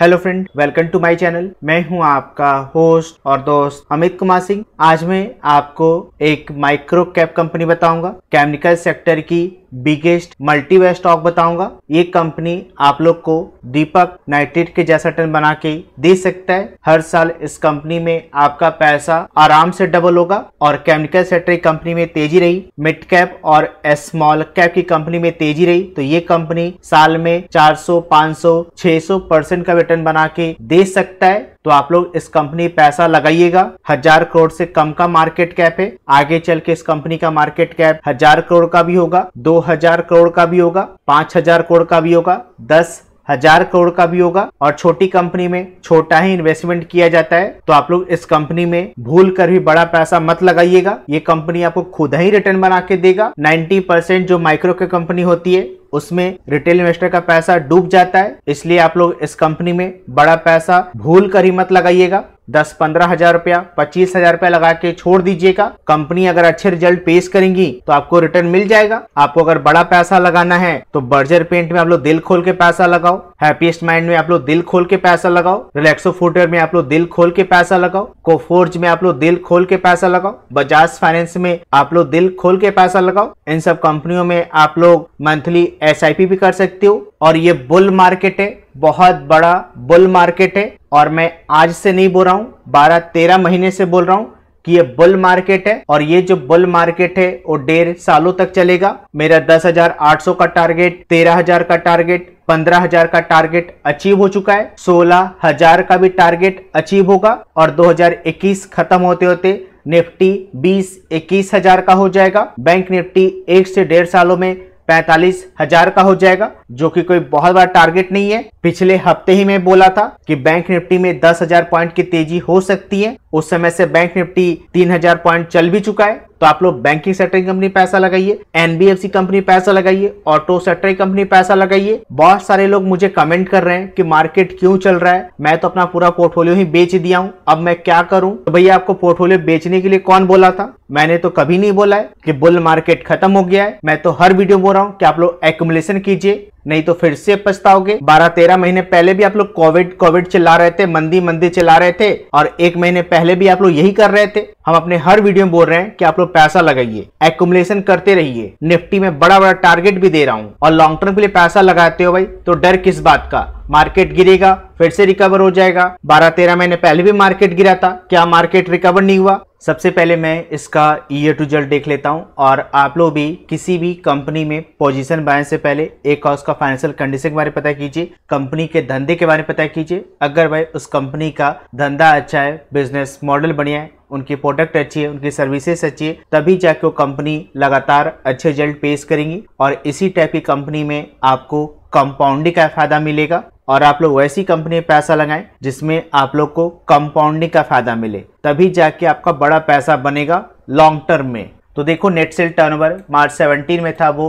hello friend welcome to my channel मैं हूं आपका होस्ट और दोस्त अमित कुमार सिंह आज मैं आपको एक माइक्रो कैप कंपनी बताऊंगा केमिकल सेक्टर की बिगेस्ट मल्टीवेयर स्टॉक बताऊंगा ये कंपनी आप लोग को दीपक नाइट्रेट के जैसा टर्न बना के दे सकता है हर साल इस कंपनी में आपका पैसा आराम से डबल होगा और केमिकल सेक्टर कंपनी में तेजी रही मिड कैप और स्मॉल कैप की कंपनी में तेजी रही तो ये कंपनी साल में 400, 500, 600 परसेंट का रिटर्न बना के दे सकता है तो आप लोग इस कंपनी पैसा लगाइएगा हजार करोड़ से कम का मार्केट कैप है आगे चल के इस कंपनी का मार्केट कैप हजार करोड़ का भी होगा दो हजार करोड़ का भी होगा पांच हजार करोड़ का भी होगा दस हजार करोड़ का भी होगा और छोटी कंपनी में छोटा ही इन्वेस्टमेंट किया जाता है तो आप लोग इस कंपनी में भूल कर भी बड़ा पैसा मत लगाइएगा ये कंपनी आपको खुद ही रिटर्न बना के देगा 90 परसेंट जो माइक्रो की कंपनी होती है उसमें रिटेल इन्वेस्टर का पैसा डूब जाता है इसलिए आप लोग इस कंपनी में बड़ा पैसा भूल कर ही मत लगाइएगा दस पंद्रह हजार रुपया पच्चीस हजार रुपया लगा के छोड़ दीजिएगा कंपनी अगर अच्छे रिजल्ट पेश करेंगी तो आपको रिटर्न मिल जाएगा आपको अगर बड़ा पैसा लगाना है तो बर्जर पेंट में आप लोग दिल खोल के पैसा लगाओ हैपीएस्ट माइंड में आप लोग दिल खोल के पैसा लगाओ रिलैक्सो फुटवेयर में आप लोग दिल खोल के पैसा लगाओ कोफोर्ज में आप लोग दिल खोल के पैसा लगाओ बजाज फाइनेंस में आप लोग दिल खोल के पैसा लगाओ इन सब कंपनियों में आप लोग मंथली एस भी कर सकते हो और ये बुल मार्केट है बहुत बड़ा बुल मार्केट है और मैं आज से नहीं बोल रहा हूँ बारह तेरह महीने से बोल रहा हूँ कि ये बुल मार्केट है और ये जो बुल मार्केट है वो डेढ़ सालों तक चलेगा मेरा दस हजार आठ सौ का टारगेट तेरह हजार का टारगेट पंद्रह हजार का टारगेट अचीव हो चुका है सोलह हजार का भी टारगेट अचीव होगा और 2021 खत्म होते होते निफ्टी बीस इक्कीस हजार का हो जाएगा बैंक निफ्टी एक से डेढ़ सालों में पैंतालीस हजार का हो जाएगा जो कि कोई बहुत बड़ा टारगेट नहीं है पिछले हफ्ते ही मैं बोला था कि बैंक निफ्टी में दस हजार पॉइंट की तेजी हो सकती है उस समय से बैंक निफ्टी 3000 पॉइंट चल भी चुका है तो आप लोग बैंकिंग सेक्टर की कंपनी पैसा लगाइए एनबीएफसी कंपनी पैसा लगाइए ऑटो सेक्टर की कंपनी पैसा लगाइए बहुत सारे लोग मुझे कमेंट कर रहे हैं कि मार्केट क्यों चल रहा है मैं तो अपना पूरा पोर्टफोलियो ही बेच दिया हूं अब मैं क्या करूं तो भैया आपको पोर्टफोलियो बेचने के लिए कौन बोला था मैंने तो कभी नहीं बोला है कि बुल मार्केट खत्म हो गया है मैं तो हर वीडियो बोल रहा हूँ कि आप लोग एकुमुलेशन कीजिए नहीं तो फिर से पछताओगे बारह तेरह महीने पहले भी आप लोग कोविड कोविड चिल्ला रहे थे मंदी मंदी चिल्ला रहे थे और एक महीने पहले भी आप लोग यही कर रहे थे हम अपने हर वीडियो में बोल रहे हैं कि आप लोग पैसा लगाइए एकुमलेशन करते रहिए निफ्टी में बड़ा बड़ा टारगेट भी दे रहा हूँ और लॉन्ग टर्म के लिए पैसा लगाते हो भाई तो डर किस बात का मार्केट गिरेगा फिर से रिकवर हो जाएगा बारह तेरह महीने पहले भी मार्केट गिरा था क्या मार्केट रिकवर नहीं हुआ सबसे पहले मैं इसका ईयर टू जल देख लेता हूं और आप लोग भी किसी भी कंपनी में पोजीशन बनाने से पहले एक और उसका फाइनेंशियल कंडीशन के बारे में पता कीजिए कंपनी के धंधे के बारे में पता कीजिए अगर भाई उस कंपनी का धंधा अच्छा है बिजनेस मॉडल बढ़िया है उनकी प्रोडक्ट अच्छी है उनकी सर्विसेज अच्छी है तभी जाके वो कंपनी लगातार अच्छे रिजल्ट पेश करेंगी और इसी टाइप की कंपनी में आपको कंपाउंडिंग का फायदा मिलेगा और आप लोग वैसी कंपनी में पैसा लगाएं जिसमें आप लोग को कंपाउंडिंग का फायदा मिले तभी जाके आपका बड़ा पैसा बनेगा लॉन्ग टर्म में तो देखो नेट सेल टर्नओवर मार्च 17 में था वो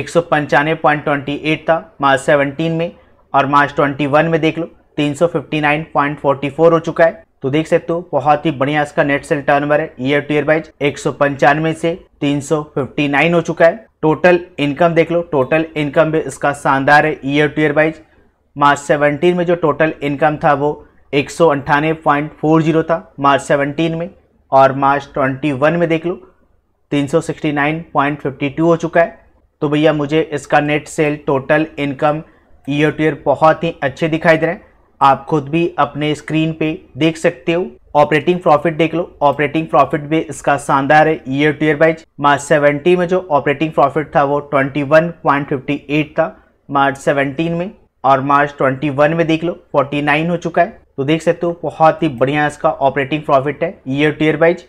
एक था मार्च 17 में और मार्च 21 में देख लो 359.44 हो चुका है तो देख सकते हो बहुत ही बढ़िया इसका नेट सेल टर्नओवर है ईयर टू ईयर वाइज एक से 359 हो चुका है टोटल इनकम देख लो टोटल इनकम भी इसका शानदार है year to year wise March 17 में जो टोटल इनकम था वो एक था मार्च 17 में और मार्च 21 में देख लो 369.52 हो चुका है तो भैया मुझे इसका net sale total income year to year बहुत ही अच्छे दिखाई दे रहे हैं आप खुद भी अपने स्क्रीन पे देख सकते हो ऑपरेटिंग प्रॉफिट देख लो ऑपरेटिंग प्रॉफिट भी इसका शानदार है year to year wise March 70 में जो ऑपरेटिंग प्रॉफिट था वो 21.58 था मार्च 17 में और मार्च 21 में देख लो 49 हो चुका है तो देख सकते हो बहुत ही बढ़िया इसका ऑपरेटिंग प्रॉफिट है ईयर टू ईयर वाइज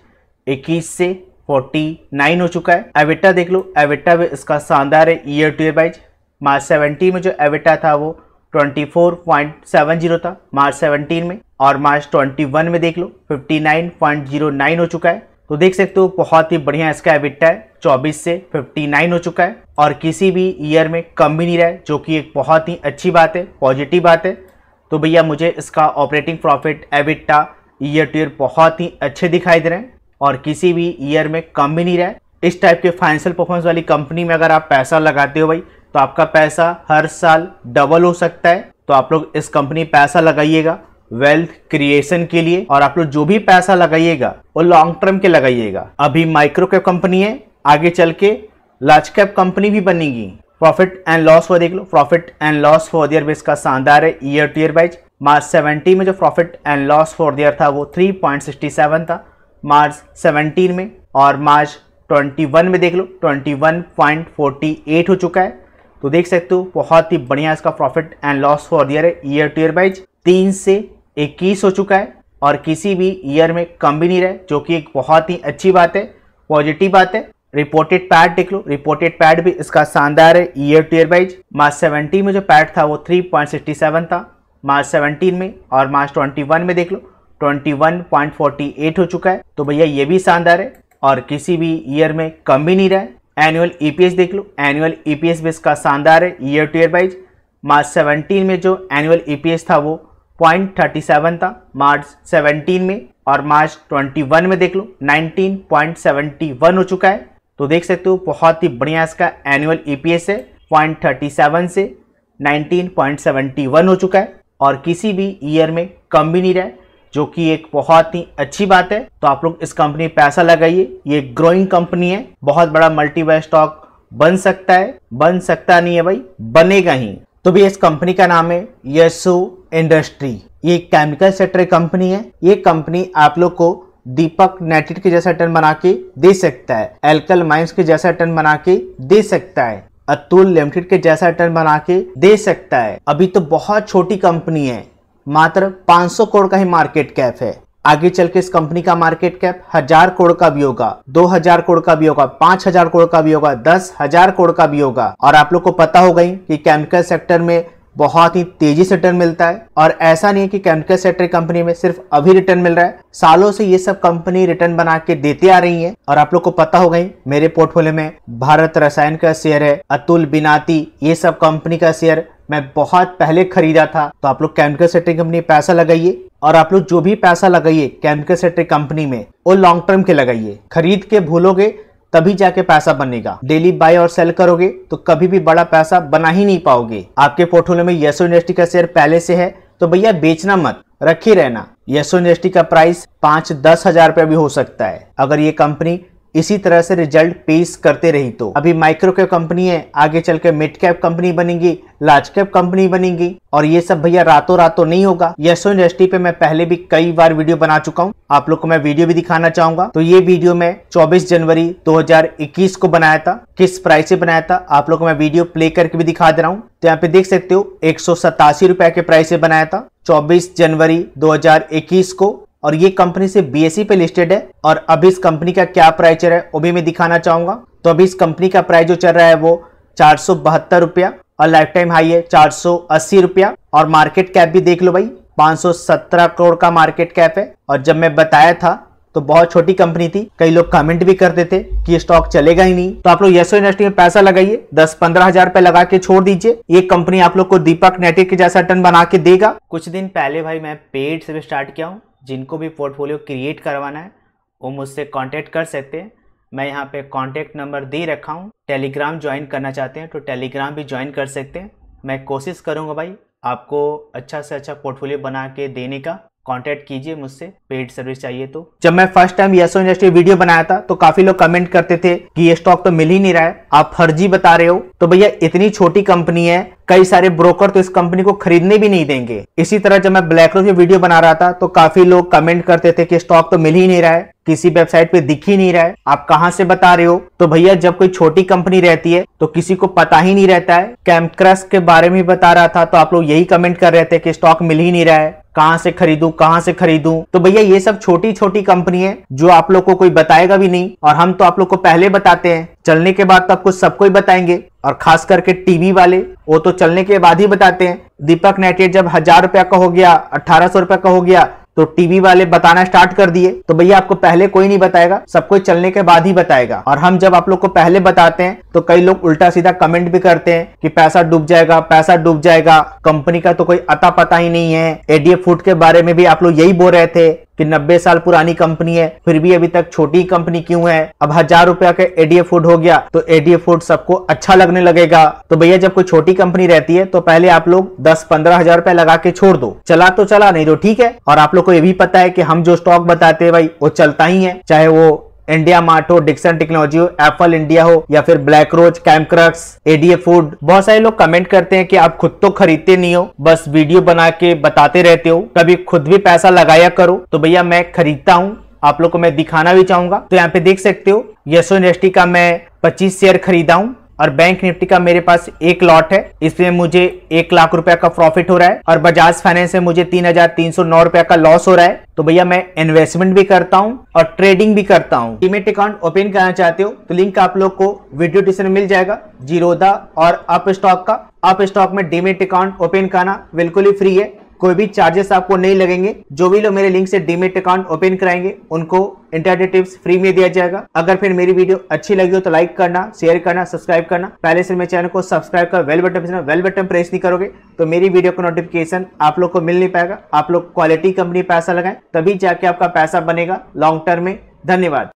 21 से 49 हो चुका है एविटा देख लो एविटा भी इसका शानदार है year to year wise March seventy में जो एविटा था वो 24.70 था मार्च 17 में और मार्च 21 में देख लो 59.09 हो चुका है तो देख सकते हो बहुत ही बढ़िया इसका एबिट्टा है 24 से 59 हो चुका है और किसी भी ईयर में कम भी नहीं रहा है जो कि एक बहुत ही अच्छी बात है पॉजिटिव बात है तो भैया मुझे इसका operating profit EBITDA year to year बहुत ही अच्छे दिखाई दे रहे हैं और किसी भी ईयर में कम भी नहीं रहा है इस टाइप के फाइनेंशियल परफॉर्मेंस वाली कंपनी में अगर आप पैसा लगाते हो भाई तो आपका पैसा हर साल डबल हो सकता है तो आप लोग इस कंपनी पैसा लगाइएगा वेल्थ क्रिएशन के लिए और आप लोग जो भी पैसा लगाइएगा वो लॉन्ग टर्म के लगाइएगा अभी माइक्रो कैप कंपनी है आगे चल के लार्ज कैप कंपनी भी बनेगी प्रॉफिट एंड लॉस वो देख लो profit and loss for the year base का शानदार है year to year wise March 70 में जो profit and loss for the year था वो थ्री पॉइंट सिक्सटी सेवन था मार्च सेवनटीन में और मार्च ट्वेंटी वन में देख लो twenty one point forty eight हो चुका है तो देख सकते हो बहुत ही बढ़िया इसका profit and loss for the year है ईयर टू ईयर वाइज तीन से इक्कीस हो चुका है और किसी भी ईयर में कम भी नहीं रहे जो कि एक बहुत ही अच्छी बात है पॉजिटिव बात है रिपोर्टेड पैड देख लो रिपोर्टेड पैड भी इसका शानदार है year to year wise March seventeen में जो पैड था वो थ्री था मार्च सेवनटीन में और मार्च ट्वेंटी में देख लो 21.48 हो चुका है तो भैया ये भी शानदार है और किसी भी ईयर में कम भी नहीं रहा है एनुअल ईपीएस e देख लो एनुअल ईपीएस बेस का शानदार है year to year wise March 17 में जो एनुअल ईपीएस e था वो पॉइंट थर्टी सेवन था मार्च 17 में और मार्च 21 में देख लो 19.71 हो चुका है तो देख सकते हो बहुत ही बढ़िया इसका एनुअल ईपीएस e है पॉइंट थर्टी सेवन से 19.71 हो चुका है और किसी भी ईयर में कम भी नहीं रहा है जो कि एक बहुत ही अच्छी बात है तो आप लोग इस कंपनी पैसा लगाइए ये ग्रोइंग कंपनी है बहुत बड़ा मल्टीबाय स्टॉक बन सकता है बन सकता नहीं है भाई बनेगा ही तो भी इस कंपनी का नाम है यसो इंडस्ट्री ये केमिकल सेक्टर कंपनी है ये कंपनी आप लोग को दीपक नाइट्रेट के जैसा टर्न बना के दे सकता है एल्कल माइंस के जैसा टर्न बना के दे सकता है अतुल लिमिटेड के जैसा टर्न बना के दे सकता है अभी तो बहुत छोटी कंपनी है मात्र 500 करोड़ का ही मार्केट कैप है आगे चल के इस कंपनी का मार्केट कैप हजार करोड़ का भी होगा दो हजार करोड़ का भी होगा पांच हजार करोड़ का भी होगा दस हजार करोड़ का भी होगा और आप लोग को पता होगा गई कि केमिकल सेक्टर में बहुत ही तेजी से रिटर्न मिलता है और ऐसा नहीं है कि केमिकल सेक्टर कंपनी में सिर्फ अभी रिटर्न मिल रहा है सालों से ये सब कंपनी रिटर्न बना के देती आ रही है और आप लोग को पता होगा ही मेरे पोर्टफोलियो में भारत रसायन का शेयर है अतुल बिनाती ये सब कंपनी का शेयर मैं बहुत पहले खरीदा था तो आप लोग केमिकल सेटिंग कंपनी पैसा लगाइए और आप लोग जो भी पैसा लगाइए केमिकल सेटिंग कंपनी में वो लॉन्ग टर्म के लगाइए खरीद के भूलोगे तभी जाके पैसा बनेगा डेली बाय और सेल करोगे तो कभी भी बड़ा पैसा बना ही नहीं पाओगे आपके पोर्टफोलियो में येसो इंडस्ट्री का शेयर पहले से है तो भैया बेचना मत रखी रहना येसो इंडस्ट्री का प्राइस पांच दस हजार रुपये भी हो सकता है अगर ये कंपनी इसी तरह से रिजल्ट पेश करते रही तो अभी माइक्रो कैप कंपनी है आगे चल के मिड कैप कंपनी बनेगी लार्ज कैप कंपनी बनेगी और ये सब भैया रातों रातों नहीं होगा यशो इंडस्ट्री पे मैं पहले भी कई बार वीडियो बना चुका हूँ आप लोग को मैं वीडियो भी दिखाना चाहूंगा तो ये वीडियो मैं 24 जनवरी 2021 को बनाया था किस प्राइस से बनाया था आप लोग को मैं वीडियो प्ले करके भी दिखा दे रहा हूँ तो यहाँ पे देख सकते हो एक रुपए के प्राइस से बनाया था 24 जनवरी 2021 को और ये कंपनी से बी पे लिस्टेड है और अभी इस कंपनी का क्या प्राइस चल रहा है वो भी मैं दिखाना चाहूंगा तो अभी इस कंपनी का प्राइस जो चल रहा है वो चार सौ बहत्तर रुपया और लाइफ टाइम हाई है चार सौ अस्सी रुपया और मार्केट कैप भी देख लो भाई 517 करोड़ का मार्केट कैप है और जब मैं बताया था तो बहुत छोटी कंपनी थी कई लोग कमेंट भी करते थे कि स्टॉक चलेगा ही नहीं तो आप लोग येसो इंडस्ट्री में पैसा लगाइए दस पंद्रह हजार रुपए लगा के छोड़ दीजिए ये कंपनी आप लोग को दीपक नेटिक के जैसा टर्न बना के देगा कुछ दिन पहले भाई मैं पेड से भी स्टार्ट किया हूँ जिनको भी पोर्टफोलियो क्रिएट करवाना है वो मुझसे कांटेक्ट कर सकते हैं मैं यहाँ पे कांटेक्ट नंबर दे रखा हूँ टेलीग्राम ज्वाइन करना चाहते हैं तो टेलीग्राम भी ज्वाइन कर सकते हैं मैं कोशिश करूँगा भाई आपको अच्छा से अच्छा पोर्टफोलियो बना के देने का कांटेक्ट कीजिए मुझसे पेड सर्विस चाहिए तो जब मैं first time Yasho industry video बनाया था तो काफी लोग कमेंट करते थे कि ये स्टॉक तो मिल ही नहीं रहा है आप फर्जी बता रहे हो तो भैया इतनी छोटी कंपनी है कई सारे ब्रोकर तो इस कंपनी को खरीदने भी नहीं देंगे इसी तरह जब मैं ब्लैक रोज वीडियो बना रहा था तो काफी लोग कमेंट करते थे कि स्टॉक तो मिल ही नहीं रहा है किसी वेबसाइट पे दिख ही नहीं रहा है आप कहां से बता रहे हो तो भैया जब कोई छोटी कंपनी रहती है तो किसी को पता ही नहीं रहता है कैम्प के बारे में बता रहा था तो आप लोग यही कमेंट कर रहे थे कि स्टॉक मिल ही नहीं रहा है कहां से खरीदू कहां से खरीदू तो भैया ये सब छोटी छोटी कंपनी है जो आप लोग को कोई बताएगा भी नहीं और हम तो आप लोग को पहले बताते हैं चलने के बाद तो आपको सबको ही बताएंगे और खास करके टीवी वाले वो तो चलने के बाद ही बताते हैं दीपक नेटेड जब हजार रुपया का हो गया अठारह सौ रुपया का हो गया तो टीवी वाले बताना स्टार्ट कर दिए तो भैया आपको पहले कोई नहीं बताएगा सब कोई चलने के बाद ही बताएगा और हम जब आप लोग को पहले बताते हैं तो कई लोग उल्टा सीधा कमेंट भी करते हैं कि पैसा डूब जाएगा पैसा डूब जाएगा कंपनी का तो कोई अता पता ही नहीं है एडीएफ फूड के बारे में भी आप लोग यही बोल रहे थे कि 90 साल पुरानी कंपनी है फिर भी अभी तक छोटी कंपनी क्यों है अब हजार रुपया का एडीएफ फूड हो गया तो एडीएफ फूड सबको अच्छा लगने लगेगा तो भैया जब कोई छोटी कंपनी रहती है तो पहले आप लोग दस पंद्रह हजार रुपया लगा के छोड़ दो चला तो चला नहीं तो ठीक है और आप लोग को ये भी पता है कि हम जो स्टॉक बताते हैं भाई वो चलता ही है चाहे वो इंडिया मार्ट हो डिक्सन टेक्नोलॉजी हो एप्पल इंडिया हो या फिर ब्लैक रोज कैम्क्रक्स एडीए फूड बहुत सारे लोग कमेंट करते हैं कि आप खुद तो खरीदते नहीं हो बस वीडियो बना के बताते रहते हो कभी खुद भी पैसा लगाया करो तो भैया मैं खरीदता हूँ आप लोग को मैं दिखाना भी चाहूंगा तो यहाँ पे देख सकते हो यशो इंडस्ट्री का मैं 25 शेयर खरीदा हूँ और बैंक निफ्टी का मेरे पास एक लॉट है इसमें मुझे एक लाख रुपया का प्रॉफिट हो रहा है और बजाज फाइनेंस में मुझे तीन हजार तीन सौ नौ रुपया का लॉस हो रहा है तो भैया मैं इन्वेस्टमेंट भी करता हूँ और ट्रेडिंग भी करता हूँ डीमेट अकाउंट ओपन करना चाहते हो तो लिंक आप लोग को वीडियो डिस्क्रिप्शन मिल जाएगा जीरोदा और अप स्टॉक का अप स्टॉक में डीमेट अकाउंट ओपन करना बिल्कुल ही फ्री है कोई भी चार्जेस आपको नहीं लगेंगे जो भी लोग मेरे लिंक से डीमेट अकाउंट ओपन कराएंगे उनको इंटरनेट टिप्स फ्री में दिया जाएगा अगर फिर मेरी वीडियो अच्छी लगी हो तो लाइक करना शेयर करना सब्सक्राइब करना पहले से मेरे चैनल को सब्सक्राइब कर bell button bell button press नहीं करोगे तो मेरी वीडियो का नोटिफिकेशन आप लोग को मिल नहीं पाएगा आप लोग क्वालिटी कंपनी पैसा लगाए तभी जाके आपका पैसा बनेगा लॉन्ग टर्म में धन्यवाद